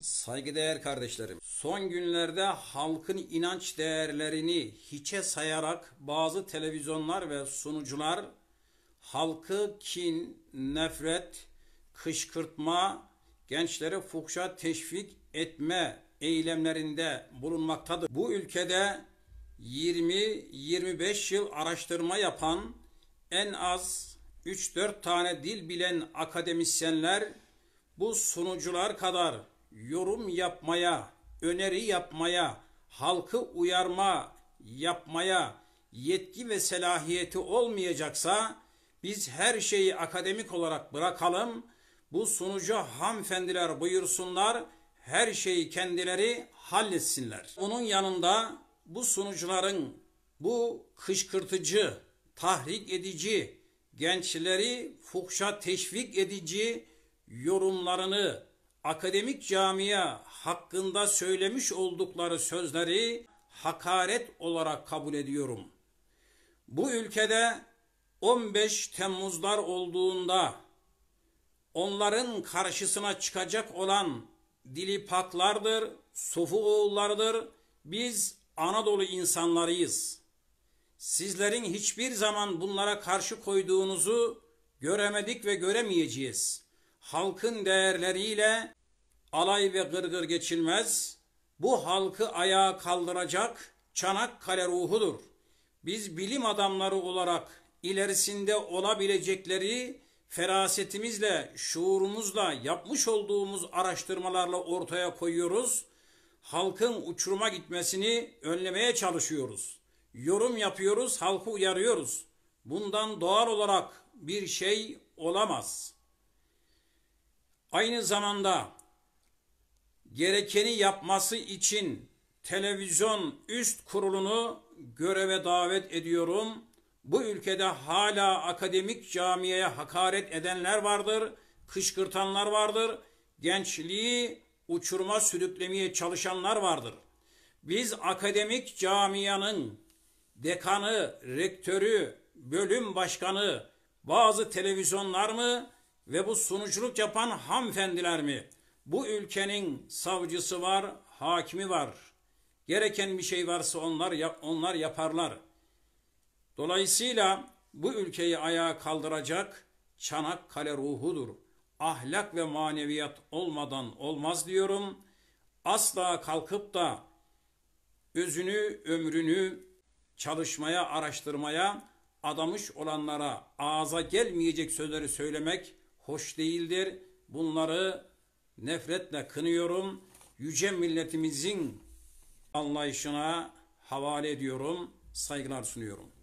Saygıdeğer kardeşlerim, son günlerde halkın inanç değerlerini hiçe sayarak bazı televizyonlar ve sunucular halkı kin, nefret, kışkırtma, gençlere fuhşa teşvik etme eylemlerinde bulunmaktadır. Bu ülkede 20-25 yıl araştırma yapan en az 3-4 tane dil bilen akademisyenler bu sunucular kadar yorum yapmaya, öneri yapmaya, halkı uyarma yapmaya yetki ve selahiyeti olmayacaksa biz her şeyi akademik olarak bırakalım. Bu sunucu hanımefendiler buyursunlar, her şeyi kendileri halletsinler. Onun yanında bu sunucuların bu kışkırtıcı, tahrik edici, gençleri fuhşa teşvik edici yorumlarını akademik camia hakkında söylemiş oldukları sözleri hakaret olarak kabul ediyorum. Bu ülkede 15 Temmuzlar olduğunda onların karşısına çıkacak olan dili paklardır, sofu oğullardır. Biz Anadolu insanlarıyız. Sizlerin hiçbir zaman bunlara karşı koyduğunuzu göremedik ve göremeyeceğiz.'' halkın değerleriyle alay ve gırgır geçilmez. Bu halkı ayağa kaldıracak Çanakkale ruhudur. Biz bilim adamları olarak ilerisinde olabilecekleri ferasetimizle, şuurumuzla, yapmış olduğumuz araştırmalarla ortaya koyuyoruz. Halkın uçuruma gitmesini önlemeye çalışıyoruz. Yorum yapıyoruz, halkı uyarıyoruz. Bundan doğal olarak bir şey olamaz.'' Aynı zamanda gerekeni yapması için televizyon üst kurulunu göreve davet ediyorum. Bu ülkede hala akademik camiye hakaret edenler vardır, kışkırtanlar vardır, gençliği uçurma sürüklemeye çalışanlar vardır. Biz akademik camianın dekanı, rektörü, bölüm başkanı, bazı televizyonlar mı, ve bu sunuculuk yapan hanımefendiler mi? Bu ülkenin savcısı var, hakimi var. Gereken bir şey varsa onlar onlar yaparlar. Dolayısıyla bu ülkeyi ayağa kaldıracak Çanakkale ruhudur. Ahlak ve maneviyat olmadan olmaz diyorum. Asla kalkıp da özünü, ömrünü çalışmaya, araştırmaya adamış olanlara ağza gelmeyecek sözleri söylemek hoş değildir. Bunları nefretle kınıyorum. Yüce milletimizin anlayışına havale ediyorum. Saygılar sunuyorum.